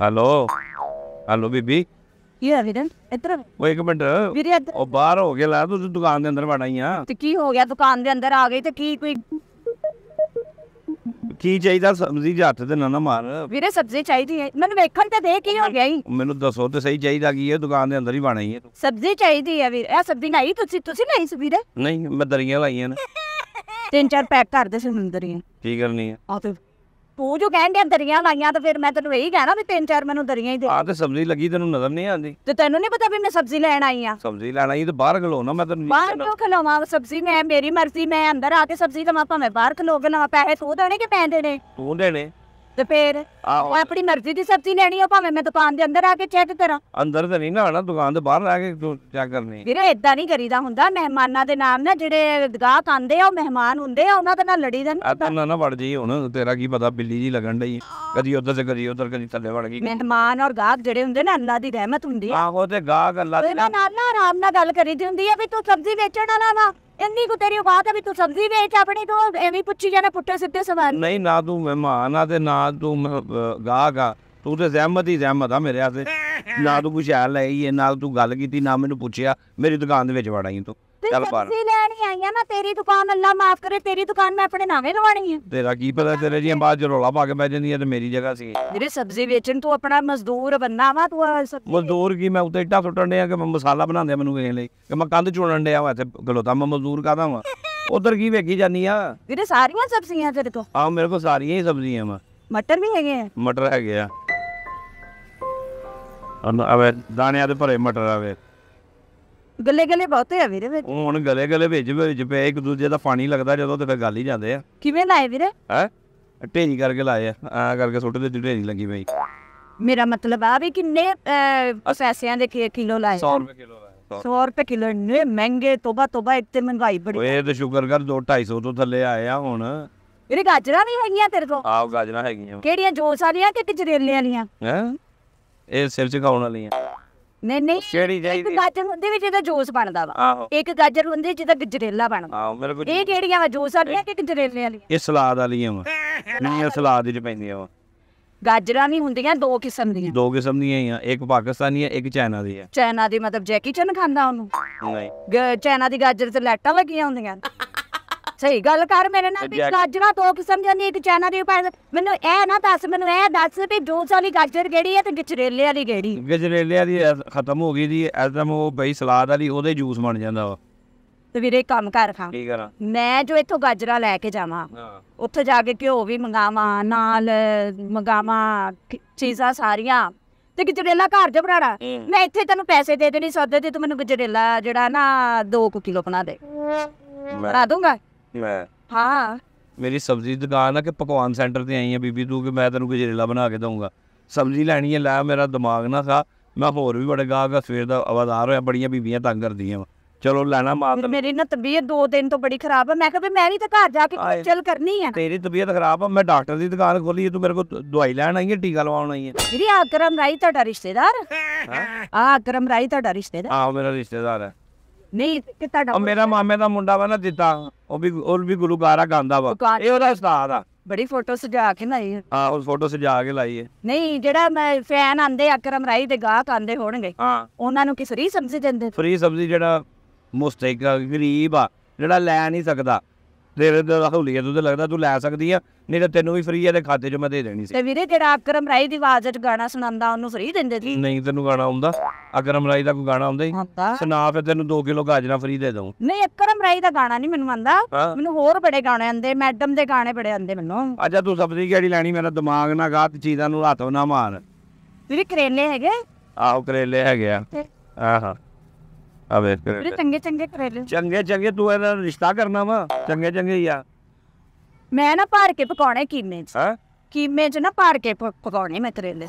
Hello hello ਬੀਬੀ ਕੀ ਹੈ ਵੀਰਨ ਇੱਧਰ ਓ ਇੱਕ ਮਿੰਟ ਵੀਰੇ ਇੱਧਰ ਉਹ ਬਾਹਰ ਹੋ ਗਿਆ ਲਾ ਤੂੰ ਦੁਕਾਨ ਦੇ ਅੰਦਰ ਵੜਾਈ ਆ ਤੇ ਕੀ ਹੋ ਗਿਆ ਦੁਕਾਨ ਦੇ ਅੰਦਰ ਆ ਗਈ ਤੇ ਕੀ ਕੋਈ ਕੀ ਚਾਹੀਦਾ ਸਬਜ਼ੀ ਦੇ ਤੇ ਨਾ ਨਾ ਮਾਰ ਵੀਰੇ ਸਬਜ਼ੀ ਚਾਹੀਦੀ ਹੈ ਮੈਨੂੰ ਵੇਖਣ ਤੇ ਦੇ ਕੀ ਹੋ ਗਿਆ ਹੀ ਮੈਨੂੰ ਦੱਸੋ ਤੇ ਸਹੀ ਚਾਹੀਦਾ ਕੀ ਹੈ ਦੁਕਾਨ ਦੇ ਅੰਦਰ ਹੀ ਬਣਾਈ ਹੈ ਤੂੰ ਸਬਜ਼ੀ ਚਾਹੀਦੀ ਹੈ ਵੀਰੇ ਇਹ ਸਬਜ਼ੀ ਨਹੀਂ ਤੁਸੀਂ ਤੁਸੀਂ ਨਹੀਂ ਵੀਰੇ ਨਹੀਂ ਮੈਂ ਦਰੀਆਂ ਲਾਈਆਂ ਨੇ ਤਿੰਨ ਚਾਰ ਪੈਕ ਕਰ ਦੇ ਸਮੁੰਦਰੀਆਂ ਕੀ ਕਰਨੀ ਹੈ ਆ ਤੇ ਤੂੰ ਜੋ ਕਹਿਣ ਡਿਆ ਦਰੀਆਂ ਲਾਈਆਂ ਤਾਂ ਫਿਰ ਮੈਂ ਤੈਨੂੰ ਇਹੀ ਕਹਿਣਾ ਵੀ ਤਿੰਨ ਚਾਰ ਮੈਨੂੰ ਦਰੀਆਂ ਹੀ ਦੇ ਆ ਤੇ ਸਬਜ਼ੀ ਲੱਗੀ ਤੈਨੂੰ ਨਜ਼ਰ ਨਹੀਂ ਆਉਂਦੀ ਤੇ ਤੈਨੂੰ ਨਹੀਂ ਪਤਾ ਵੀ ਮੈਂ ਸਬਜ਼ੀ ਲੈਣ ਆਈ ਆ ਸਬਜ਼ੀ ਲੈਣ ਆਈ ਤੇ ਬਾਹਰ ਨਾ ਮੈਂ ਤੈਨੂੰ ਬਾਹਰ ਕਿਉਂ ਖਲੋਵਾਂ ਸਬਜ਼ੀ ਮੈਂ ਮੇਰੀ ਮਰਜ਼ੀ ਮੈਂ ਅੰਦਰ ਆ ਕੇ ਸਬਜ਼ੀ ਲਵਾਂ ਭਾਵੇਂ ਬਾਹਰ ਖਲੋ ਕੇ ਨਾ ਪੈਸੇ ਤੂੰ ਦੇਣੇ ਕਿ ਪੈਂਦੇ ਦੇਣੇ ਤੂੰ ਦੇਣੇ ਤੇ ਫੇਰ ਉਹ ਆਪਣੀ ਮਰਜ਼ੀ ਦੀ ਸਬਜ਼ੀ ਲੈਣੀ ਆ ਭਾਵੇਂ ਮੈਂ ਦੁਕਾਨ ਦੇ ਅੰਦਰ ਆ ਕੇ ਚੈੱਕ ਕਰਾਂ ਅੰਦਰ ਤਾਂ ਨਹੀਂ ਨਾ ਆਣਾ ਦੁਕਾਨ ਦੇ ਬਾਹਰ ਆ ਕੇ ਤੂੰ ਚੈੱਕ ਕਰਨੀ ਵੀਰੇ ਇਦਾਂ ਨਹੀਂ ਕਰੀਦਾ ਹੁੰਦਾ ਮਹਿਮਾਨਾਂ ਦੇ ਨਾਲ ਨਾ ਜਿਹੜੇ ਗਾਹਕ ਆਂਦੇ ਆ ਉਹ ਮਹਿਮਾਨ ਹੁੰਦੇ ਆ ਉਹਨਾਂ ਦੇ ਨਾਲ ਲੜੀਦਾ ਨਹੀਂ ਆ ਨਾ ਨਾ ਵੜ ਜਾਈ ਹੁਣ ਤੇਰਾ ਕੀ ਪਤਾ ਬਿੱਲੀ ਜੀ ਲੱਗਣ ਡਈ ਕਦੀ ਉਧਰ ਤੇ ਕਦੀ ਉਧਰ ਕਦੀ ਥੱਲੇ ਵੜ ਗਈ ਮਹਿਮਾਨ ਔਰ ਗਾਹਕ ਜਿਹੜੇ ਹੁੰਦੇ ਨਾ ਅੱਲਾ ਦੀ ਰਹਿਮਤ ਹੁੰਦੀ ਆ ਆਹੋ ਤੇ ਗਾਹ ਅੱਲਾ ਤੇ ਨਾ ਨਾਲ ਨਾ ਆਰਾਮ ਨਾਲ ਗੱਲ ਕਰੀਦੀ ਹੁੰਦੀ ਆ ਵੀ ਤੂੰ ਸਬਜ਼ੀ ਵੇਚਣ ਵਾਲਾ ਵਾ ਇੰਨੀ ਕੋ ਤੇਰੀ ਔਕਾਤ ਹੈ ਵੀ ਤੂੰ ਸਬਜ਼ੀ ਵੇਚ ਆਪਣੀ ਤੋਂ ਐਵੇਂ ਪੁੱਛੀ ਜਾਣਾ ਪੁੱਟੇ ਸਿੱਧੇ ਸਵਾਲ ਨਹੀਂ ਨਾ ਤੂੰ ਮਹਿਮਾਨ ਆ ਤੇ ਨਾ ਤੂੰ ਗਾਹਕ ਆ ਤੂੰ ਤੇ ਜ਼ਹਿਮਤ ਹੀ ਜ਼ਹਿਮਤ ਆ ਮੇਰੇ ਆਸੇ ਨਾ ਤੂੰ ਕੁਛ ਆ ਲਈ ਇਹ ਨਾਲ ਤੂੰ ਗੱਲ ਕੀਤੀ ਨਾ ਮੈਨੂੰ ਪੁੱਛਿਆ ਮੇਰੀ ਦੁਕਾਨ ਦੇ ਵਿੱਚ ਵੜਾਈ ਤੂੰ ਚੱਲ ਪਰ ਸਬਜ਼ੀ ਨਹੀਂ ਆਈਆਂ ਨਾ ਤੇਰੀ ਦੁਕਾਨ ਅੱਲਾ ਮਾਫ ਕਰੇ ਤੇਰੀ ਦੁਕਾਨ ਮੈਂ ਆਪਣੇ ਨਾਵੇਂ ਲਵਾਣੀ ਆ ਤੇਰਾ ਕੀ ਪਤਾ ਤੇਰੇ ਜੀ ਬਾਅਦ ਚ ਰੋਲਾ ਪਾ ਕੇ ਬਹਿ ਜਾਂਦੀ ਆ ਤੇ ਮੇਰੀ ਜਗ੍ਹਾ ਸੀ ਮੇਰੇ ਸਬਜ਼ੀ ਵੇਚਣ ਤੂੰ ਆਪਣਾ ਮਜ਼ਦੂਰ ਬੰਨਾ ਵਾ ਤੂੰ ਸਬਜ਼ੀ ਮਜ਼ਦੂਰ ਕੀ ਮੈਂ ਉੱਤੇ ਇੱਟਾ ਸੁੱਟਣ ਡਿਆ ਕਿ ਮੈਂ ਮਸਾਲਾ ਬਣਾਉਂਦੇ ਮੈਨੂੰ ਵੇਖ ਲਈ ਕਿ ਮੈਂ ਕੰਧ ਚੋਣਨ ਡਿਆ ਵਾ ਇੱਥੇ ਗਲੋਤਾ ਮੈਂ ਮਜ਼ਦੂਰ ਕਾਦਾ ਵਾ ਉਧਰ ਕੀ ਵੇਖੀ ਜਾਨੀ ਆ ਵੀਰੇ ਸਾਰੀਆਂ ਸਬਜ਼ੀਆਂ ਤੇਰੇ ਕੋ ਆ ਮੇਰੇ ਕੋਲ ਸਾਰੀਆਂ ਹੀ ਸਬਜ਼ੀਆਂ ਵਾ ਮਟਰ ਵੀ ਹੈਗੇ ਆ ਮਟਰ ਹੈਗੇ ਆ ਅਨ- ਆਵੇ ਦਾਣਿਆਂ ਦੇ ਭਰੇ ਮਟਰ ਆਵੇ ਗੱਲੇ ਗੱਲੇ ਬਹੁਤੇ ਆ ਵੀਰੇ ਵਿੱਚ ਹੁਣ ਗਲੇ ਗਲੇ ਵਿੱਚ ਵਿੱਚ ਪਏ ਇੱਕ ਦੂਜੇ ਦਾ ਪਾਣੀ ਲੱਗਦਾ ਜਦੋਂ ਤੇ ਫਿਰ ਗੱਲ ਹੀ ਜਾਂਦੇ ਆ ਕਿਵੇਂ ਲਾਏ ਵੀਰੇ ਹੈ ਢੇਰੀ ਕਰਕੇ ਲਾਏ ਆ ਆ ਕਰਕੇ ਸੁੱਟ ਦੇ ਢੇਰੀ ਲੱਗੀ ਪਈ ਮੇਰਾ ਮਤਲਬ ਆ ਵੀ ਕਿੰਨੇ ਅਹ, ਪੈਸਿਆਂ ਦੇ ਕਿਲੋ ਲਾਏ 100 ਰੁਪਏ ਕਿਲੋ ਲਾਇਆ 100 ਰੁਪਏ ਕਿਲੋ ਇੰਨੇ ਮਹਿੰਗੇ ਤੋਬਾ ਤੋਬਾ ਇੱਕ ਤੇ ਮਹਿੰਗਾਈ ਬੜੀ ਓਏ ਇਹ ਤੇ ਸ਼ੁਕਰ ਕਰ 2 250 ਤੋਂ ਥੱਲੇ ਆਏ ਆ ਹੁਣ ਵੀਰੇ ਗਾਜਰਾਂ ਵੀ ਹੈਗੀਆਂ ਤੇਰੇ ਕੋਲ ਆਹ ਗਾਜਰਾਂ ਹੈਗੀਆਂ ਕਿਹੜੀਆਂ ਜੋਸ ਵਾਲੀਆਂ ਕਿ ਗਜਰੇਲੇ ਵਾਲੀਆਂ ਹੈ ਇਹ ਸਿਰ ਚ ਖਾਉਣ ਵਾਲੀਆਂ ਨਹੀਂ ਨਹੀਂ ਇੱਕ ਗਾਜਰ ਹੁੰਦੀ ਵੀ ਜਿਹਦਾ ਜੂਸ ਬਣਦਾ ਵਾ ਇੱਕ ਗਾਜਰ ਹੁੰਦੀ ਜਿਹਦਾ ਗਜਰੇਲਾ ਬਣਦਾ ਆਹ ਮੇਰੇ ਕੋਲ ਇਹ ਕਿਹੜੀਆਂ ਵਾ ਜੂਸ ਆ ਗਿਆ ਕਿ ਗਜਰੇਲੇ ਵਾਲੀ ਇਹ ਸਲਾਦ ਵਾਲੀਆਂ ਵਾ ਨਹੀਂ ਇਹ ਸਲਾਦ ਵਿੱਚ ਪੈਂਦੀਆਂ ਵਾ ਗਾਜਰਾਂ ਨਹੀਂ ਹੁੰਦੀਆਂ ਦੋ ਕਿਸਮ ਦੀਆਂ ਦੋ ਕਿਸਮ ਦੀਆਂ ਹੀ ਆ ਇੱਕ ਪਾਕਿਸਤਾਨੀ ਆ ਇੱਕ ਚਾਈਨਾ ਦੀ ਆ ਚਾਈਨਾ ਦੀ ਮਤਲਬ ਜੈਕੀ ਚਨ ਖਾਂਦਾ ਉਹਨੂੰ ਨਹੀਂ ਚਾਈਨਾ ਦੀ ਗਾਜਰ ਤੇ ਲੈਟਾਂ ਲੱਗੀਆਂ ਹੁੰਦੀਆਂ ਸਹੀ ਗੱਲ ਕਰ ਮੇਰੇ ਨਾਲ ਵੀ ਗਾਜਰਾਂ ਦੋ ਕਿਸਮ ਦੀਆਂ ਨੇ ਇੱਕ ਚਾਈਨਾ ਦੀ ਪਰ ਮੈਨੂੰ ਇਹ ਨਾ ਦੱਸ ਮੈਨੂੰ ਇਹ ਦੱਸ ਵੀ ਜੂਸ ਵਾਲੀ ਗਾਜਰ ਕਿਹੜੀ ਹੈ ਤੇ ਗਜਰੇਲੇ ਵਾਲੀ ਕਿਹੜੀ ਗਜਰੇਲੇ ਵਾਲੀ ਖਤਮ ਹੋ ਗਈ ਜੀ ਐਦਮ ਉਹ ਬਈ ਸਲਾਦ ਵਾਲੀ ਉਹਦੇ ਜੂਸ ਬਣ ਜਾਂਦਾ ਵਾ ਤੇ ਵੀਰੇ ਕੰਮ ਕਰ ਖਾਂ ਕੀ ਕਰਾਂ ਮੈਂ ਜੋ ਇੱਥੋਂ ਗਾਜਰਾਂ ਲੈ ਕੇ ਜਾਵਾਂ ਉੱਥੇ ਜਾ ਕੇ ਘਿਓ ਵੀ ਮੰਗਾਵਾਂ ਨਾਲ ਮੰਗਾਵਾਂ ਚੀਜ਼ਾਂ ਸਾਰੀਆਂ ਤੇ ਗਜਰੇਲਾ ਘਰ ਦੇ ਬਣਾਣਾ ਮੈਂ ਇੱਥੇ ਤੈਨੂੰ ਪੈਸੇ ਦੇ ਦੇਣੀ ਸੌਦੇ ਤੇ ਤੂੰ ਮੈਨੂੰ ਗਜਰੇਲਾ ਜਿਹੜਾ ਨਾ 2 ਕਿਲੋ ਬਣਾ ਦੇ ਬਣਾ ਦੂੰਗਾ ਮੈਂ ਹਾਂ ਮੇਰੀ ਸਬਜ਼ੀ ਦੁਕਾਨ ਆ ਕਿ ਪਕਵਾਨ ਸੈਂਟਰ ਤੇ ਆਈ ਆ ਬੀਬੀ ਤੂੰ ਕਿ ਮੈਂ ਤੈਨੂੰ ਗਜਰੇਲਾ ਬਣਾ ਕੇ ਦਊਂਗਾ ਸਬਜ਼ੀ ਲੈਣੀ ਹੈ ਲੈ ਮੇਰਾ ਦਿਮਾਗ ਨਾ ਖਾ ਮੈਂ ਹੋਰ ਵੀ ਬੜੇ ਗਾਹਕ ਸਵੇਰ ਦਾ ਆਵਾਜ਼ਾਰ ਹੋਇਆ ਬੜੀਆਂ ਬੀਬੀਆਂ ਤੰਗ ਕਰਦੀਆਂ ਵਾ ਚਲੋ ਲੈਣਾ ਮਾਤ ਮੇਰੀ ਨਾ ਤਬੀਅਤ ਦੋ ਦਿਨ ਤੋਂ ਬੜੀ ਖਰਾਬ ਆ ਮੈਂ ਕਿਹਾ ਵੀ ਮੈਂ ਵੀ ਤਾਂ ਘਰ ਜਾ ਕੇ ਚਲ ਕਰਨੀ ਆ ਤੇਰੀ ਤਬੀਅਤ ਖਰਾਬ ਆ ਮੈਂ ਡਾਕਟਰ ਦੀ ਦੁਕਾਨ ਖੋਲੀ ਤੂੰ ਮੇਰੇ ਕੋਲ ਦਵਾਈ ਲੈਣ ਆਈ ਹੈ ਟੀਕਾ ਲਵਾਉਣ ਆਈ ਹੈ ਵੀਰੇ ਆਕਰਮ ਰਾਈ ਤੁਹਾਡਾ ਰਿਸ਼ਤੇਦਾਰ ਆ ਆਕਰਮ ਰਾਈ ਤੁਹਾਡਾ ਰਿਸ਼ਤੇਦਾਰ ਆ ਮੇਰਾ ਰਿਸ਼ਤੇਦਾਰ ਹੈ ਨਹੀਂ ਕਿ ਤੁਹਾਡਾ ਮੇਰਾ ਮਾਮੇ ਦਾ ਮੁੰਡਾ ਵਾ ਨਾ ਦਿੱਤਾ ਉਹ ਵੀ ਉਹ ਵੀ ਗੁਲੂਕਾਰਾ ਗਾਉਂਦਾ ਵਾ ਇਹ ਉਹਦਾ ਉਸਤਾਦ ਆ ਬੜੀ ਫੋਟੋ ਸਜਾ ਕੇ ਲਾਈ ਹੈ ਹਾਂ ਉਹ ਫੋਟੋ ਸਜਾ ਕੇ ਲਾਈ ਹੈ ਨਹੀਂ ਜਿਹੜਾ ਮੈਂ ਫੈਨ ਆਂਦੇ ਅਕਰਮ ਰਾਈ ਦੇ ਗਾਹਕ ਆਂਦੇ ਹੋਣਗੇ ਹਾਂ ਉਹਨਾਂ ਨੂੰ ਕੀ ਫ੍ਰੀ ਸਬਜ਼ੀ ਦਿੰਦੇ ਫ੍ਰੀ ਸਬਜ਼ੀ ਜਿਹੜਾ ਮੁਸਤੈਕ ਗਰੀਬ ਆ ਜਿਹੜਾ ਲੈ ਨਹੀਂ ਸਕਦਾ ਦੇ ਦੇ ਹੌਲੀ ਆ ਤੂੰ ਤੇ ਲੱਗਦਾ ਤੂੰ ਲੈ ਸਕਦੀ ਆ ਨਹੀਂ ਤਾਂ ਤੈਨੂੰ ਵੀ ਫ੍ਰੀ ਆ ਤੇ ਖਾਤੇ 'ਚ ਮੈਂ ਦੇ ਦੇਣੀ ਸੀ ਤੇ ਵੀਰੇ ਜਿਹੜਾ ਅਕਰਮ ਰਾਈ ਦੀ ਆਵਾਜ਼ 'ਚ ਗਾਣਾ ਸੁਣਾਉਂਦਾ ਉਹਨੂੰ ਫ੍ਰੀ ਦਿੰਦੇ ਸੀ ਨਹੀਂ ਤੈਨੂੰ ਗਾਣਾ ਆਉਂਦਾ ਅਕਰਮ ਰਾਈ ਦਾ ਕੋਈ ਗਾਣਾ ਆਉਂਦਾ ਹੀ ਆਉਂਦਾ ਸੁਣਾ ਫਿਰ ਤੈਨੂੰ 2 ਕਿਲੋ ਗਾਜਰਾਂ ਫ੍ਰੀ ਦੇ ਦਊਂ ਨਹੀਂ ਅਕਰਮ ਰਾਈ ਦਾ ਗਾਣਾ ਨਹੀਂ ਮੈਨੂੰ ਆਉਂਦਾ ਹਾਂ। ਮੈਨੂੰ ਹੋਰ ਬੜੇ ਗਾਣੇ ਆਉਂਦੇ ਮੈਡਮ ਦੇ ਗਾਣੇ ਬੜੇ ਆਉਂਦੇ ਮੈਨੂੰ ਅੱਛਾ ਤੂੰ ਸਬਜ਼ੀ ਕਿਹੜੀ ਲੈਣੀ ਮੇਰਾ ਦਿਮਾਗ ਨਾ ਗਾ ਤੇ ਚੀਜ਼ਾਂ ਨੂੰ ਹੱਥ ਨਾ ਮਾਰ ਵੀਰੇ ਕਰੇਲੇ ਹੈਗੇ ਆਹੋ ਕਰੇਲੇ ਹੈਗੇ ਆ ਤੇ ਆਹਾ ਆ ਵੇਖ ਵੀਰੇ ਚੰਗੇ ਚੰਗੇ ਲੈ ਚੰਗੇ ਚੰਗੇ ਤੂੰ ਇਹਦਾ ਰਿਸ਼ਤਾ ਕਰਨਾ ਵਾ ਚੰਗੇ ਚੰਗੇ ਹੀ ਆ ਮੈਂ ਨਾ ਭਾਰ ਕੇ ਪਕਾਉਣੇ ਕੀਮੇ ਚ ਹਾਂ ਕੀਮੇ ਚ ਨਾ ਭਾਰ ਕੇ ਪਕਾਉਣੇ ਮੈਂ ਕਰੇਲੇ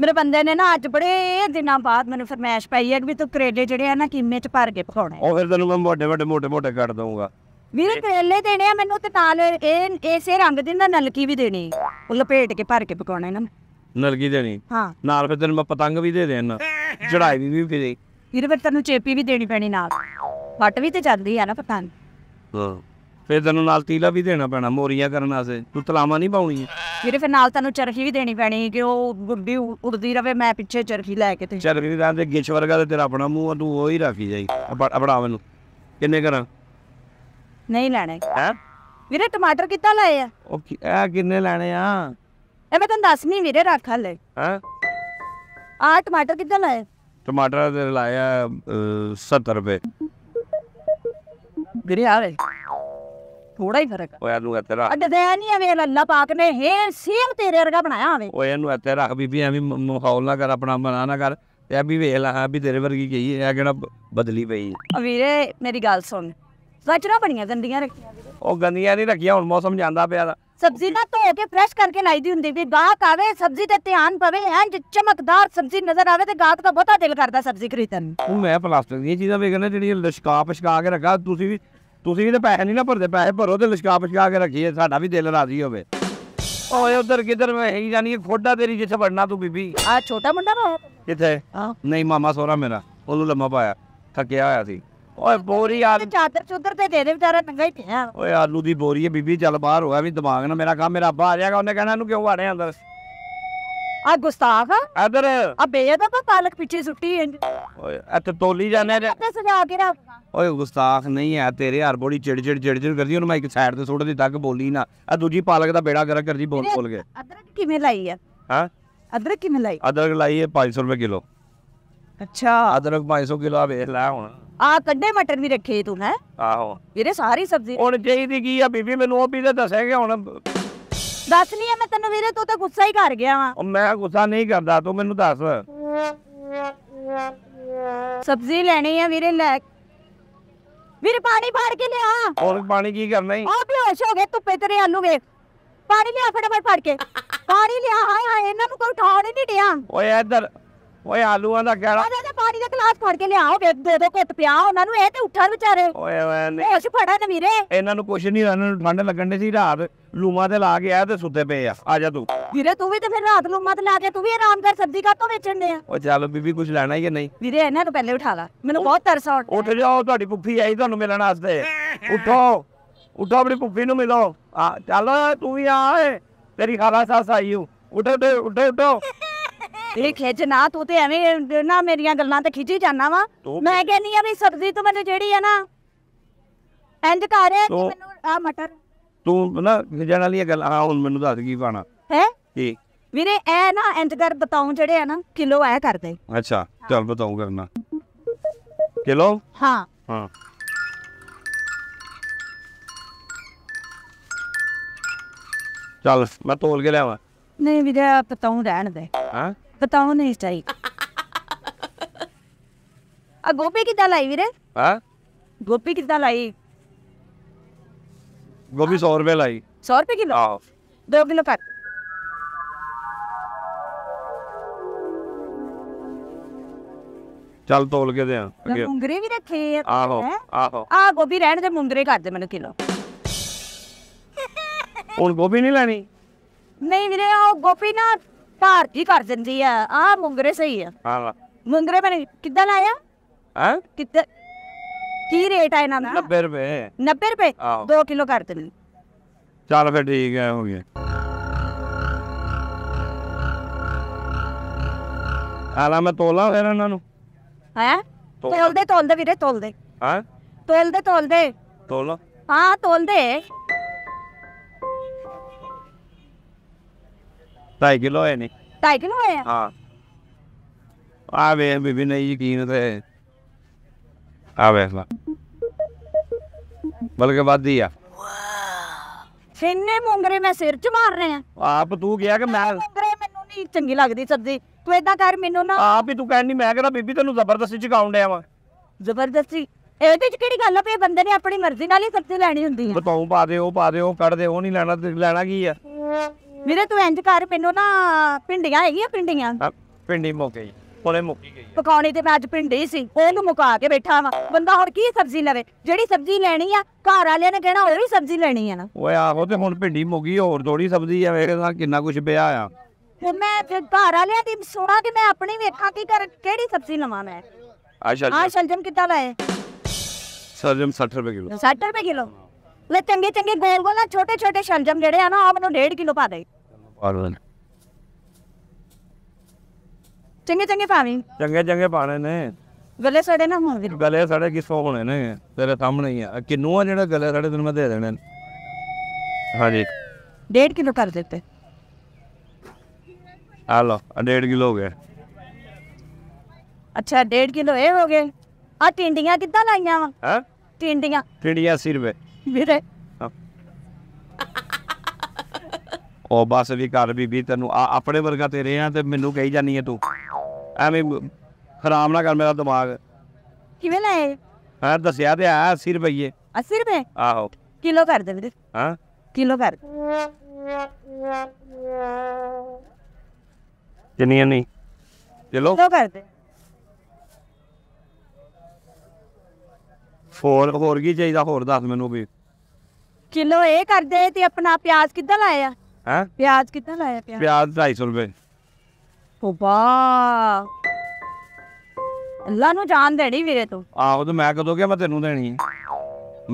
ਮੇਰੇ ਬੰਦੇ ਨੇ ਨਾ ਅੱਜ ਬੜੇ ਦਿਨਾਂ ਬਾਅਦ ਮੈਨੂੰ ਫਰਮਾਇਸ਼ ਪਾਈ ਹੈ ਕਿ ਤੂੰ ਕਰੇਲੇ ਜਿਹੜੇ ਆ ਨਾ ਕੀਮੇ ਚ ਭਰ ਕੇ ਪਕਾਉਣੇ ਉਹ ਫਿਰ ਤੈਨੂੰ ਮੈਂ ਵੱਡੇ ਵੱਡੇ ਮੋਟੇ ਮੋਟੇ ਕੱਟ ਦਊਗਾ ਵੀਰੇ ਕਰੇਲੇ ਦੇਣੇ ਆ ਮੈਨੂੰ ਤੇ ਨਾਲ ਇਹ ਇਸੇ ਰੰਗ ਦੇ ਨਾ ਨਲਕੀ ਵੀ ਦੇਣੀ ਉਹ ਲਪੇਟ ਕੇ ਭਰ ਕੇ ਪਕਾਉਣੇ ਨਾ ਨਲਕੀ ਦੇਣੀ ਹਾਂ ਨਾਲ ਫਿਰ ਤੈਨੂੰ ਮੈਂ ਪਤੰਗ ਵੀ ਦੇ ਦੇਣਾ ਚੜਾਈ ਵੀ ਵੀ ਫਿਰੇ ਵੀਰੇ ਫਿਰ ਤੈਨੂੰ ਚੇਪੀ ਵੀ ਦੇਣੀ ਪੈਣੀ ਨਾਲ ਫਟ ਵੀ ਤੇ ਜਾਂਦੀ ਆ ਨਾ ਪਠਾਨ ਫਿਰ ਤੈਨੂੰ ਨਾਲ ਤੀਲਾ ਵੀ ਦੇਣਾ ਪੈਣਾ ਮੋਰੀਆਂ ਕਰਨ ਵਾਸਤੇ ਤੂੰ ਤਲਾਵਾ ਨਹੀਂ ਪਾਉਣੀ ਵੀਰੇ ਫਿਰ ਨਾਲ ਤੈਨੂੰ ਚਰਖੀ ਵੀ ਦੇਣੀ ਪੈਣੀ ਕਿ ਉਹ ਗੁੱਡੀ ਉੜਦੀ ਰਵੇ ਮੈਂ ਪਿੱਛੇ ਚਰਖੀ ਲੈ ਕੇ ਤੇ ਚਰਖੀ ਦਾ ਤੇ ਗਿੱਛ ਵਰਗਾ ਤੇ ਤੇਰਾ ਆਪਣਾ ਮੂੰਹ ਆ, ਤੂੰ ਉਹ ਹੀ ਰੱਖੀ ਜਾਈ ਆਪਣਾ ਮੈਨੂੰ ਕਿੰਨੇ ਕਰਾਂ ਨਹੀਂ ਲੈਣੇ ਹੈ ਵੀਰੇ ਟਮਾਟਰ ਕਿੱਦਾਂ ਲਾਏ ਆ ਉਹ ਕੀ- ਇਹ ਕਿੰਨੇ ਲੈਣੇ ਆ ਇਹ ਮੈਂ ਤੈਨੂੰ ਦੱਸ ਨਹੀਂ ਵੀਰੇ ਰੱਖ ਹਲੇ ਹੈ ਆ ਟਮਾਟਰ ਕਿੱਦਾਂ ਲਾਏ टमाटर ते लाया सत्तर रुपए तेरे यार ਥੋੜਾ ਹੀ ਫਰਕ ਓਏ ਇਹਨੂੰ ਇੱਥੇ ਰੱਖ ਅੱਡੇ ਤੇ ਨਹੀਂ ਐਵੇਂ ਲੱਲਾ ਪਾਕ ਨੇ ਹੇ ਸੇਮ ਤੇਰੇ ਵਰਗਾ ਬਣਾਇਆ ਹੋਵੇ ਓਏ ਇਹਨੂੰ ਇੱਥੇ ਰੱਖ ਬੀਬੀ ਐਵੇਂ ਮਖੌਲ ਨਾ ਕਰ ਆਪਣਾ ਮਨਾ ਨਾ ਕਰ ਤੇ ਵੀ ਵੇਖ ਲੈ ਵੀ ਤੇਰੇ ਵਰਗੀ ਕਹੀ ਇਹ ਕਿਹੜਾ ਬਦਲੀ ਪਈ ਆ ਵੀਰੇ ਮੇਰੀ ਗੱਲ ਸੁਣ ਸੱਚ ਨਾ ਬਣੀਆਂ ਗੰਦੀਆਂ ਰੱਖੀਆਂ ਉਹ ਗੰਦੀਆਂ ਨਹੀਂ ਰੱਖੀਆਂ ਹੁਣ ਮੌਸਮ ਜਾਂਦਾ ਪਿਆ सब्जी ना धो के फ्रैश करके लाई दी होंगी भी गाहक आवे सब्जी ते ध्यान पवे एंज चमकदार सब्जी नजर आवे ते गाहक का बहुता दिल करदा सब्जी खरीदन ਹੁਣ ਮੈਂ ਪਲਾਸਟਿਕ ਦੀਆਂ ਚੀਜ਼ਾਂ ਵੇਖਣਾ ਜਿਹੜੀਆਂ ਲਿਸ਼ਕਾ ਪਛਕਾ ਕੇ ਰੱਖਾ ਤੁਸੀਂ ਵੀ ਤੁਸੀਂ ਵੀ ਤਾਂ ਪੈਸੇ ਨਹੀਂ ਨਾ ਭਰਦੇ ਪੈਸੇ ਭਰੋ ਤੇ ਲਿਸ਼ਕਾ ਪਛਕਾ ਕੇ ਰੱਖੀਏ ਸਾਡਾ ਵੀ ਦਿਲ ਰਾਜ਼ੀ ਹੋਵੇ ਓਏ ਉਧਰ ਕਿਧਰ ਮੈਂ ਹੀ ਜਾਣੀ ਹੈ, ਖੋਡਾ ਤੇਰੀ ਜਿੱਥੇ ਵੜਨਾ ਤੂੰ ਬੀਬੀ ਆ छोटा मुंडा ना ਕਿੱਥੇ ਨਹੀਂ ਮਾਮਾ ਸੋਹਰਾ ਮੇਰਾ ਉਹਨੂੰ ਲੰਮਾ ਪਾਇਆ ਥੱਕਿਆ ਹੋਇਆ ਸੀ ਓਏ ਬੋਰੀ ਆ ਚਾਦਰ ਚੁੱਦਰ ਤੇ ਦੇ ਦੇ ਵਿਚਾਰਾ ਨੰਗਾ ਹੀ ਪਿਆ ਓਏ ਆਲੂ ਦੀ ਬੋਰੀ ਹੈ ਬੀਬੀ ਚੱਲ ਬਾਹਰ ਹੋਇਆ ਵੀ ਦਿਮਾਗ ਨਾ ਮੇਰਾ ਕੰਮ ਮੇਰਾ ਅੱਬਾ ਆ ਜਾਏਗਾ ਉਹਨੇ ਕਹਿਣਾ ਇਹਨੂੰ ਕਿਉਂ ਵਾੜਿਆ ਅੰਦਰ ਆ ਗੁਸਤਾਖ ਇਧਰ ਆ ਬੇਅਦਬ ਪਾਲਕ ਪਿੱਛੇ ਸੁੱਟੀ ਇੰਜ ਓਏ ਇੱਥੇ ਤੋਲੀ ਜਾਂਦੇ ਆ ਤੇ ਸਜਾ ਕੇ ਰੱਖ ਓਏ ਗੁਸਤਾਖ ਨਹੀਂ ਹੈ ਤੇਰੇ ਹਰ ਬੋੜੀ ਚਿੜ ਚਿੜ ਚਿੜ ਚਿੜ ਕਰਦੀ ਉਹਨੂੰ ਮੈਂ ਇੱਕ ਸਾਈਡ ਤੇ ਛੋੜ ਦੇ ਤੱਕ ਬੋਲੀ ਨਾ ਆ ਦੂਜੀ ਪਾਲਕ ਦਾ ਬੇੜਾ ਕਰਾ ਕਰਦੀ ਬੋਲ ਬੋਲ ਕੇ ਅਦਰਕ ਕਿਵੇਂ ਲਾਈ ਆ ਹਾਂ ਅਦਰਕ ਕਿਵੇਂ ਲਾਈ ਅਦਰਕ ਲਾਈ ਹੈ 500 ਰੁਪਏ ਕਿਲੋ अच्छा अदरक 500 किलो वे ला हुन ਆ ਕੱਡੇ ਮਟਰ ਵੀ ਰੱਖੇ ਤੂੰ ਹੈ ਆਹੋ ਵੀਰੇ ਸਾਰੀ ਸਬਜ਼ੀ ਹੁਣ ਚਾਹੀਦੀ ਕੀ ਆ ਬੀਬੀ ਮੈਨੂੰ ਉਹ ਵੀ ਤਾਂ ਦੱਸਿਆ ਕਿ ਹੁਣ ਦੱਸ ਨਹੀਂ ਆ ਮੈਂ ਤੈਨੂੰ ਵੀਰੇ ਤੂੰ ਤਾਂ ਗੁੱਸਾ ਹੀ ਕਰ ਗਿਆ ਵਾ ਮੈਂ ਗੁੱਸਾ ਨਹੀਂ ਕਰਦਾ ਤੂੰ ਮੈਨੂੰ ਦੱਸ ਸਬਜ਼ੀ ਲੈਣੀ ਆ ਵੀਰੇ ਲੈ ਵੀਰੇ ਪਾਣੀ ਭਾਰ ਕੇ ਲਿਆ ਹੋਰ ਪਾਣੀ ਕੀ ਕਰਨਾ ਹੀ ਆ ਬੇਹੋਸ਼ ਹੋ ਗਏ ਧੁੱਪੇ ਤੇਰੇ ਆਲੂ ਵੇਖ ਪਾਣੀ ਲਿਆ ਫਟਾਫਟ ਫੜ ਕੇ ਪਾਣੀ ਲਿਆ ਹਾਏ ਹਾਏ ਇਹਨਾਂ ਨੂੰ ਕੋਈ ਠਾੜ ਹੀ ਨਹੀਂ ਡਿਆ ਓਏ ਇੱਧਰ ਓਏ ਆਲੂ ਦਾ ਗੈੜਾ ਉਹਨਾਂ ਦੇ ਪਾਣੀ ਦਾ ਗਲਾਸ ਫੜ ਕੇ ਲਿਆਓ ਵੇ ਦੋ ਦੋ ਘੁੱਟ ਪਿਆ ਉਹਨਾਂ ਨੂੰ ਇਹ ਤੇ ਉੱਠਣ ਵਿਚਾਰੇ ਓਏ ਓਏ ਨਹੀਂ ਹੋਸ਼ ਫੜਾ ਨਾ ਵੀਰੇ ਇਹਨਾਂ ਨੂੰ ਕੁਛ ਨਹੀਂ ਇਹਨਾਂ ਨੂੰ ਠੰਡ ਲੱਗਣ ਦੀ ਸੀ ਰਾਤ ਲੂਮਾ ਤੇ ਲਾ ਕੇ ਆ ਤੇ ਸੁੱਤੇ ਪਏ ਆ ਆ ਜਾ ਤੂੰ ਵੀਰੇ ਤੂੰ ਵੀ ਤੇ ਫਿਰ ਰਾਤ ਲੂਮਾ ਤੇ ਲਾ ਕੇ ਤੂੰ ਵੀ ਆਰਾਮ ਕਰ ਸਬਜ਼ੀ ਕਾਤੋਂ ਵੇਚਣ ਦੇ ਆ ਓ ਚੱਲ ਬੀਬੀ ਕੁਛ ਲੈਣਾ ਹੀ ਨਹੀਂ ਵੀਰੇ ਇਹਨਾਂ ਨੂੰ ਪਹਿਲੇ ਉਠਾ ਲਾ ਮੈਨੂੰ ਬਹੁਤ ਤਰਸ ਆਉਂਦਾ ਉੱਠ ਜਾਓ ਤੁਹਾਡੀ ਪੁੱਫੀ ਆਈ ਤੁਹਾਨੂੰ ਮਿਲਣ ਵਾਸਤੇ ਉੱਠੋ ਉੱਠੋ ਆਪਣੀ ਪੁੱਫੀ ਨੂੰ ਮਿਲੋ ਆ ਚੱਲ ਤੂੰ ਵੀ ਆ ਤੇਰੀ ਖਾਲਾ ਸਾਸ ਆਈ ਹੂੰ ਉੱਠ ਉੱਠ ਉੱਠ ਉੱਠ ਇਹ ਖਿੱਚਣਾ ਤੂੰ ਤੇ ਐਵੇਂ ਨਾ ਮੇਰੀਆਂ ਗੱਲਾਂ ਤੇ ਖਿੱਚੀ ਜਾਂਦਾ ਵਾ ਮੈਂ ਕਹਿੰਨੀ ਆ ਵੀ ਸਬਜ਼ੀ ਤੂੰ ਮੈਨੂੰ ਜਿਹੜੀ ਆ ਨਾ ਇੰਜ ਕਰ ਮੈਨੂੰ ਆ ਮਟਰ ਤੂੰ ਨਾ ਖਿਜਣ ਵਾਲੀ ਗੱਲ ਆ ਹੁਣ ਮੈਨੂੰ ਦੱਸ ਕੀ ਪਾਣਾ ਹੈ ਕੀ ਵੀਰੇ ਐ ਨਾ ਇੰਜ ਕਰ ਬਤਾਉ ਜਿਹੜੇ ਆ ਨਾ ਕਿਲੋ ਐ ਕਰ ਦੇ ਅੱਛਾ ਚੱਲ ਬਤਾਉ ਕਰਨਾ ਕਿਲੋ ਹਾਂ ਹਾਂ ਚੱਲ ਮੈਂ ਤੋਲ ਕੇ ਲਿਆਵਾਂ ਨਹੀਂ ਵੀਰੇ ਬਤਾਉ ਰਹਿਣ ਦੇ ਹਾਂ बताओ नहीं चाहिए आ गोपी की दाल आई वीरे हाँ गोपी की दाल आई गोभी सौ रुपये लाई सौ रुपये किलो दो किलो कर ਚੱਲ ਤੋਲ ਕੇ ਦਿਆਂ ਅੱਗੇ ਮੁੰਗਰੇ ਵੀ ਰੱਖੇ ਆ ਆਹੋ ਆਹੋ ਆ ਗੋਭੀ ਰਹਿਣ ਦੇ ਮੁੰਗਰੇ ਕਰ ਦੇ ਮੈਨੂੰ ਕਿਲੋ ਹੁਣ ਗੋਭੀ ਨਹੀਂ ਲੈਣੀ ਨਹੀਂ ਵੀਰੇ ਉਹ ਗੋਭੀ ਨਾ ਭਾਰਤੀ ਕਰ ਦਿੰਦੀ ਆ ਆ ਮੁੰਗਰੇ ਸਹੀ ਆ ਹਾਂ ਮੁੰਗਰੇ ਮੈਨੇ ਕਿੱਦਾਂ ਲਾਇਆ ਹਾਂ ਕਿੱਦਾਂ ਕੀ ਰੇਟ ਆ ਇਹਨਾਂ ਦਾ 90 ਰੁਪਏ 90 ਰੁਪਏ 2 ਕਿਲੋ ਕਰ ਦਿੰਦੇ चल फिर ठीक है हो गया ਆਲਾ ਮੈਂ ਤੋਲਾ ਫਿਰ ਇਹਨਾਂ ਨੂੰ ਹੈ ਤੋਲਦੇ ਤੋਲਦੇ ਵੀਰੇ ਤੋਲਦੇ ਹਾਂ ਤੋਲਦੇ ਤੋਲਦੇ ਤੋਲਾ ਹਾਂ ਤੋਲਦੇ ढाई किलो है नहीं ढाई किलो है हाँ आ वे बीबी ने यकीन तो है आ वे बल्कि वाद दिया ਛਿੰਨੇ ਮੁੰਗਰੇ ਮੈਂ ਸਿਰ 'ਚ ਮਾਰ ਰਹੇ ਆ ਆਪ ਤੂੰ ਕਿਹਾ ਕਿ ਮੈਂ ਮੁੰਗਰੇ ਮੈਨੂੰ ਨਹੀਂ ਚੰਗੀ ਲੱਗਦੀ ਸਬਜ਼ੀ ਤੂੰ ਇਦਾਂ ਕਰ ਮੈਨੂੰ ਨਾ ਆਪ ਹੀ ਤੂੰ ਕਹਿਣੀ ਮੈਂ ਕਿਹੜਾ ਬੀਬੀ ਤੈਨੂੰ ਜ਼ਬਰਦਸਤੀ ਚਕਾਉਣ ਡਿਆ ਵਾਂ ਜ਼ਬਰਦਸਤੀ ਇਹਦੇ 'ਚ ਕਿਹੜੀ ਗੱਲ ਆ ਪਈ ਬੰਦੇ ਨੇ ਆਪਣੀ ਮਰਜ਼ੀ ਨਾਲ ਹੀ ਸਬਜ਼ੀ ਲੈਣੀ ਹੁੰਦੀ ਆ ਬਤਾਉ ਪਾ ਦੇ ਉਹ ਪਾ ਦੇ ਉਹ ਕੱਢ ਦੇ ਉਹ ਨਹੀਂ ਲੈਣਾ ਲੈਣਾ ਕੀ ਆ ਵੀਰੇ ਤੂੰ ਇੰਜ ਕਰ ਮੈਨੂੰ ਨਾ ਪਿੰਡੀਆਂ ਹੈਗੀਆਂ ਪਿੰਡੀਆਂ ਪਿੰਡੀ ਮੁੱਕ ਗਈ ਪੋਲੇ ਮੁੱਕ ਗਈ ਪਕਾਉਣੀ ਤੇ ਮੈਂ ਅੱਜ ਪਿੰਡੀ ਸੀ ਉਹਨੂੰ ਮੁਕਾ ਕੇ ਬੈਠਾ ਵਾਂ ਬੰਦਾ ਹੁਣ ਕੀ ਸਬਜ਼ੀ ਲਵੇ ਜਿਹੜੀ ਸਬਜ਼ੀ ਲੈਣੀ ਆ ਘਰ ਵਾਲਿਆਂ ਨੇ ਕਹਿਣਾ ਉਹ ਵੀ ਸਬਜ਼ੀ ਲੈਣੀ ਆ ਨਾ ਓਏ ਆਹੋ ਤੇ ਹੁਣ ਪਿੰਡੀ ਮੁੱਕ ਗਈ ਹੋਰ ਥੋੜੀ ਸਬਜ਼ੀ ਆ ਨਾਲ ਕਿੰਨਾ ਕੁਛ ਪਿਆ ਆ ਤੇ ਮੈਂ ਫਿਰ ਘਰ ਵਾਲਿਆਂ ਦੀ ਸੁਣਾ ਕਿ ਮੈਂ ਆਪਣੀ ਵੇਖਾਂ ਕੀ ਕਰ ਕਿਹੜੀ ਸਬਜ਼ੀ ਲਵਾਂ ਮੈਂ ਅੱਛਾ ਆਹ ਸ਼ਲਜਮ ਕਿੰਨਾ ਲਾਏ ਸਰਜਮ 60 ਰੁਪਏ ਕਿਲੋ 60 ਰੁਪਏ ਕਿਲੋ ਲੈ ਚੰਗੇ ਚੰਗੇ ਗੋਲ ਗੋਲ ਨਾ ਛੋਟੇ ਛੋਟੇ ਸ਼ਲਜਮ ਜਿਹੜੇ ਆ ਨਾ ਆ ਮੈਨੂੰ 1.5 ਕਿਲੋ ਪਾ ਦੇ ਪਾਲਵਨ ਚੰਗੇ ਚੰਗੇ ਪਾਵੀਂ ਚੰਗੇ ਚੰਗੇ ਪਾਣੇ ਨੇ ਗਲੇ ਸੜੇ ਨਾ ਹੋਣ ਵੀਰ ਗਲੇ ਸੜੇ ਕਿਸੋਂ ਹੋਣੇ ਨੇ ਤੇਰੇ ਸਾਹਮਣੇ ਹੀ ਆ ਕਿੰਨੂ ਆ ਜਿਹੜਾ ਗਲੇ ਸੜੇ ਤੈਨੂੰ ਮੈਂ ਦੇ ਦੇਣੇ ਨੇ ਹਾਂਜੀ 1.5 ਕਿਲੋ ਕਰ ਦਿੱਤੇ ਆ ਲਓ 1.5 ਕਿਲੋ ਹੋ ਗਿਆ अच्छा डेढ़ किलो ये हो गए और टिंडियाँ कितना लाइया वा टिंडियाँ टिंडियाँ अस्सी रुपये Mire. ਉਹ ਬਸ ਵੀ ਘਰ ਬੀਬੀ ਤੈਨੂੰ ਆਪਣੇ ਵਰਗਾ ਤੇ ਰਹੇ ਆ ਤੇ ਮੈਨੂੰ ਕਹੀ ਜਾਨੀ ਹੈ ਤੂੰ ਐਵੇਂ ਖਰਾਬ ਨਾ ਕਰ ਮੇਰਾ ਦਿਮਾਗ ਕਿਵੇਂ ਲਏ ਹਾਂ ਦੱਸਿਆ ਤੇ ਆ 80 ਰੁਪਏ 80 ਰੁਪਏ ਆਹੋ ਕਿਲੋ ਕਰ ਦੇ ਵੀਰੇ ਹਾਂ ਕਿਲੋ ਕਰ ਕਿੰਨੀ ਨਹੀਂ ਚਲੋ ਕਿਲੋ ਕਰ ਦੇ ਹੋਰ ਹੋਰ ਕੀ ਚਾਹੀਦਾ ਹੋਰ ਦੱਸ ਮੈਨੂੰ ਵੀ किलो ये कर दे ते अपना प्याज कितना लाया हैं प्याज कितना लाया प्याज प्याज ढाई सौ रुपए ਅੱਲਾ ਨੂੰ ਜਾਨ ਦੇਣੀ ਵੀਰੇ ਤੂੰ ਆਹੋ ਤੇ ਮੈਂ ਕਦੋਂ ਕਿਹਾ ਮੈਂ ਤੈਨੂੰ ਦੇਣੀ ਹੈ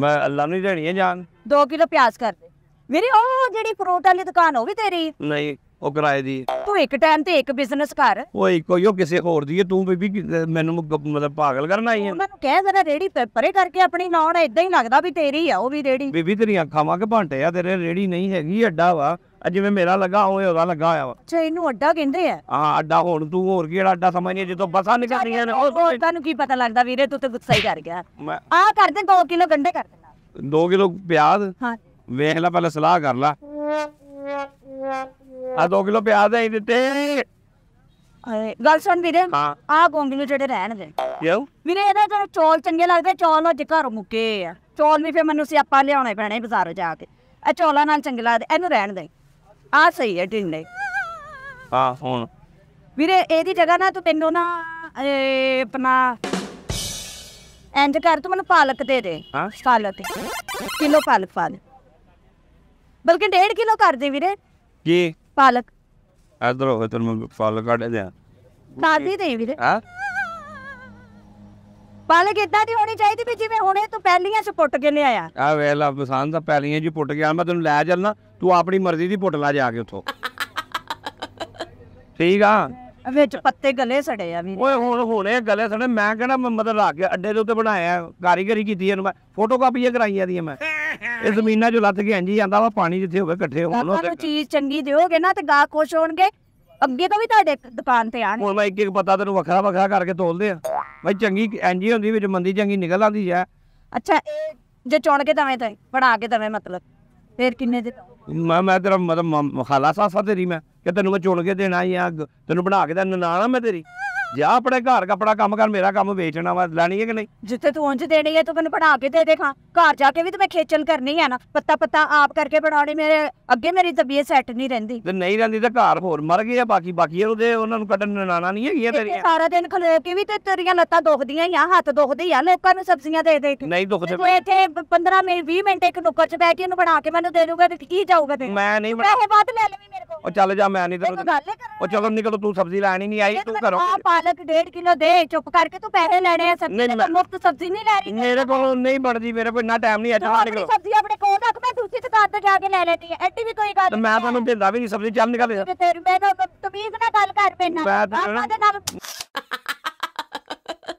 ਮੈਂ ਅੱਲਾ ਨੂੰ ਹੀ ਦੇਣੀ ਹੈ ਜਾਨ 2 ਕਿਲੋ ਪਿਆਜ਼ ਕਰ ਦੇ ਵੀਰੇ ਉਹ ਜਿਹੜੀ ਫਰੂਟ ਵਾਲੀ ਦੁਕਾਨ ਉਹ ਵੀ ਤੇਰੀ ਨਹੀਂ ਉਹ ਕਿਰਾਏ ਦੀ ਤੂੰ ਇੱਕ ਟਾਈਮ ਤੇ ਇੱਕ ਬਿਜ਼ਨਸ ਕਰ ਉਹ ਇੱਕੋ ਹੀ ਉਹ ਕਿਸੇ ਹੋਰ ਦੀ ਹੈ ਤੂੰ ਬੀਬੀ ਮੈਨੂੰ ਮਤਲਬ ਪਾਗਲ ਕਰਨ ਆਈ ਹੈ ਮੈਨੂੰ ਕਹਿ ਜਰਾ ਰੇੜੀ ਪਰੇ ਕਰਕੇ ਆਪਣੀ ਨੌਣ ਇਦਾਂ ਹੀ ਲੱਗਦਾ ਵੀ ਤੇਰੀ ਆ ਉਹ ਵੀ ਰੇੜੀ ਬੀਬੀ ਤੇਰੀਆਂ ਅੱਖਾਂ ਵਾਂਗ ਭਾਂਟੇ ਆ ਤੇਰੇ ਰੇੜੀ ਨਹੀਂ ਹੈਗੀ ਅੱਡਾ ਵਾ ਜਿਵੇਂ ਮੇਰਾ ਲੱਗਾ ਉਹ ਉਹਦਾ ਲੱਗਾ ਆ ਵਾ ਅੱਛਾ ਇਹਨੂੰ ਅੱਡਾ ਕਹਿੰਦੇ ਆ ਹਾਂ ਅੱਡਾ ਹੁਣ ਤੂੰ ਹੋਰ ਕਿਹੜਾ ਅੱਡਾ ਸਮਝ ਨਹੀਂ ਜਦੋਂ ਬੱਸਾਂ ਨਿਕਲਦੀਆਂ ਨੇ ਉਹ ਤੁਹਾਨੂੰ ਕੀ ਪਤਾ ਲੱਗਦਾ ਵੀਰੇ ਤੂੰ ਤੇ ਗੁੱਸਾ ਹੀ ਕਰ ਗਿਆ ਆ ਕਰ ਦੇ 2 ਕਿਲੋ ਗੰਡੇ ਕਰ ਦੇਣਾ 2 ਕਿਲੋ ਪਿਆਜ਼ ਹਾਂ ਵੇਖ ਲੈ ਪਹਿਲਾਂ ਸਲਾਹ ਕਰ ਲੈ ਆ 2 ਕਿਲੋ ਪਿਆਜ਼ ਦੇ ਦਿੱਤੇ ਹਾਏ, ਗੱਲ ਸੁਣ ਵੀਰੇ ਆ ਆਹ ਜਿਹੜੇ ਰਹਿਣ ਦੇ ਯੋ ਵੀਰੇ ਇਹਦਾ ਤਾਂ ਚੌਲ ਚੰਗੇ ਲੱਗਦੇ ਚੌਲ ਅੱਜ ਘਰ ਮੁੱਕੇ ਆ ਚੌਲ ਵੀ ਫੇ ਮੈਨੂੰ ਸਿਆਪਾ ਲਿਆਉਣੇ ਪੈਣੇ ਬਾਜ਼ਾਰੋਂ ਜਾ ਕੇ ਇਹ ਚੌਲਾਂ ਨਾਲ ਚੰਗੇ ਲੱਗਦੇ ਇਹਨੂੰ ਰਹਿਣ ਦੇ ਆ ਸਹੀ ਹੈ ਢਿੰਡੇ ਆ ਹੁਣ ਵੀਰੇ ਇਹਦੀ ਜਗ੍ਹਾ ਨਾ ਤੂੰ ਤੈਨੂੰ ਨਾ ਇਹ ਆਪਣਾ ਐਂਡ ਕਰ ਤੂੰ ਮੈਨੂੰ ਪਾਲਕ ਦੇ ਦੇ ਹਾਂ? ਪਾਲਕ ਕਿਲੋ ਪਾਲਕ ਪਾ ਦੇ ਬਲਕਿ 1.5 ਕਿਲੋ ਕਰ ਦੇ ਵੀਰੇ ਕੀ पालक ਇਧਰ ਹੋਵੇ ਤੈਨੂੰ ਪਾਲਕ ਕੱਢ ਦਿਆਂ ਕਾਦੀ ਨਹੀਂ ਵੀਰੇ ਹਾਂ ਪਾਲਕ ਇਦਾਂ ਦੀ ਹੋਣੀ ਚਾਹੀਦੀ ਵੀ ਜਿਵੇਂ ਹੁਣੇ ਤੂੰ ਪਹਿਲੀਆਂ ਚ ਪੁੱਟ ਕੇ ਲਿਆਇਆ ਆ ਵੇ ਲਾ ਮਸਾਨ ਦਾ ਪਹਿਲੀਆਂ ਜੀ ਪੁੱਟ ਗਿਆ ਮੈਂ ਤੈਨੂੰ ਲੈ ਚੱਲਣਾ ਤੂੰ ਆਪਣੀ ਮਰਜ਼ੀ ਦੀ ਪੁੱਟ ਲਾ ਜਾ ਕੇ ਉੱਥੋਂ ਠੀਕ ਆ ਵਿੱਚ ਪੱਤੇ ਗਲੇ ਸੜੇ ਆ ਵੀਰੇ ਓਏ ਹੁਣ ਹੁਣੇ ਗਲੇ ਸੜੇ ਮੈਂ ਕਿਹੜਾ ਮਤਲਬ ਲਾ ਕੇ ਅੱਡੇ ਦੇ ਉੱਤੇ ਬਣਾਇਆ ਕਾਰੀਗਰੀ ਕੀਤੀ ਇਹਨੂੰ ਮੈਂ ਫੋਟੋਕਾਪੀਆਂ ਕਰਾਈਆਂ ਦੀਆਂ ਮੈਂ ਇਹ ਜ਼ਮੀਨਾਂ 'ਚ ਲੱਤ ਕੇ ਜੀ ਜਾਂਦਾ ਵਾ ਪਾਣੀ ਜਿੱਥੇ ਹੋਵੇ ਇਕੱਠੇ ਹੋਣ ਉਹ ਨੂੰ ਚੀਜ਼ ਚੰਗੀ ਦਿਓਗੇ ਨਾ ਤੇ ਗਾਹਕ ਖੁਸ਼ ਹੋਣਗੇ ਅੱਗੇ ਤੋਂ ਵੀ ਤੁਹਾਡੇ ਦੁਕਾਨ ਤੇ ਆਣ ਹੁਣ ਮੈਂ ਇੱਕ ਇੱਕ ਪਤਾ ਤੈਨੂੰ ਵੱਖਰਾ ਵੱਖਰਾ ਕਰਕੇ ਤੋਲਦੇ ਆ ਭਾਈ ਚੰਗੀ ਇੰਜੀ ਹੁੰਦੀ ਵਿੱਚ ਮੰਦੀ ਚੰਗੀ ਨਿਕਲ ਆਉਂਦੀ ਆ ਅੱਛਾ ਇਹ ਜੇ ਚੁਣ ਕੇ ਦਵੇਂ ਤੇ ਬਣਾ ਕੇ ਦਵੇਂ ਮਤਲਬ ਫੇਰ ਕਿੰਨੇ ਦੇ ਮੈਂ ਮੈਂ ਤੇਰਾ ਮਤਲਬ ਮ- ਖਾਲਾ ਤੇਰੀ ਮੈਂ ਕਿ ਤੈਨੂੰ ਮੈਂ ਚੁਣ ਕੇ ਦੇਣਾ ਜਾਂ ਤੈਨੂੰ ਬਣਾ ਕੇ ਦੇਣਾ ਨਨਾਣਾ ਮੈਂ ਤੇਰੀ ਜਾ ਆਪਣੇ ਘਰ ਕਪੜਾ ਕੰਮ ਕਰ ਮੇਰਾ ਕੰਮ ਵੇਚਣਾ ਵਾ ਲੈਣੀ ਹੈ ਕਿ ਨਹੀਂ ਜਿੱਥੇ ਤੂੰ ਉਂਝ ਦੇਣੀ ਹੈ ਤੂੰ ਮੈਨੂੰ ਬਣਾ ਕੇ ਦੇ ਦੇ ਘਰ ਜਾ ਕੇ ਵੀ ਤੇ ਮੈਂ ਖੇਚਲ ਕਰਨੀ ਹੈ ਨਾ ਪੱਤਾ ਪੱਤਾ ਆਪ ਕਰਕੇ ਬਣਾਉਣੀ ਮੇਰੇ ਅੱਗੇ ਮੇਰੀ ਤਬੀਅਤ ਸੈੱਟ ਨਹੀਂ ਰਹਿੰਦੀ ਤੇ ਨਹੀਂ ਰਹਿੰਦੀ ਤਾਂ ਘਰ ਹੋਰ ਮਰ ਗਏ ਆ ਬਾਕੀ ਬਾਕੀ ਉਹਦੇ ਉਹਨਾਂ ਨੂੰ ਕੱਢਣ ਨਨਾਣਾ ਨਹੀਂ ਹੈਗੀ ਤੇਰੀ ਸਾਰਾ ਦਿਨ ਖਲੋ ਕੇ ਵੀ ਤੇ ਤੇਰੀਆਂ ਲੱਤਾਂ ਦੁਖਦੀਆਂ ਹੀ ਆ ਹੱਥ ਦੁਖਦੇ ਆ ਲੋਕਾਂ ਨੂੰ ਸਬਜ਼ੀਆਂ ਦੇ ਦੇ ਕੇ ਨਹੀਂ ਦੁਖਦੇ ਤੂੰ ਇੱਥੇ 15 ਮਿੰਟ 20 ਮਿੰਟ ਇੱਕ ਨੁੱਕਰ 'ਚ ਬੈਠ ਕੇ ਇਹਨੂੰ ਬਣਾ ਕੇ ਮੈਨੂੰ ਦੇ ਦੂਗਾ ਤੇ ਕੀ ਜਾਊਗਾ ਤੇ ਮੈਂ ਨਹੀਂ ਪੈਸੇ ਬਾਅਦ ਲੈ ਲਵੀ ਮੇਰੇ और चल जा मैं नहीं और चलो निकलो तू सब्जी लानी नहीं आई तू करो पालक डेढ़ किलो दे चुप करके तू पैसे लेने हैं सब्जी नहीं मुफ्त सब्जी नहीं ले रही मेरे को नहीं बढ़ती मेरे को इतना टाइम नहीं है चल निकलो सब्जी अपने कोल रख मैं दूसरी दुकान पे जाके ले लेती है एडी भी कोई गल तो मैं ਤੁਹਾਨੂੰ ਭੇਜਦਾ ਵੀ ਨਹੀਂ ਸਬਜ਼ੀ ਚੱਲ ਨਿਕਲ तेरे मैं तो तमीज ना गल कर पे ना मैं तेरे ਨਾਲ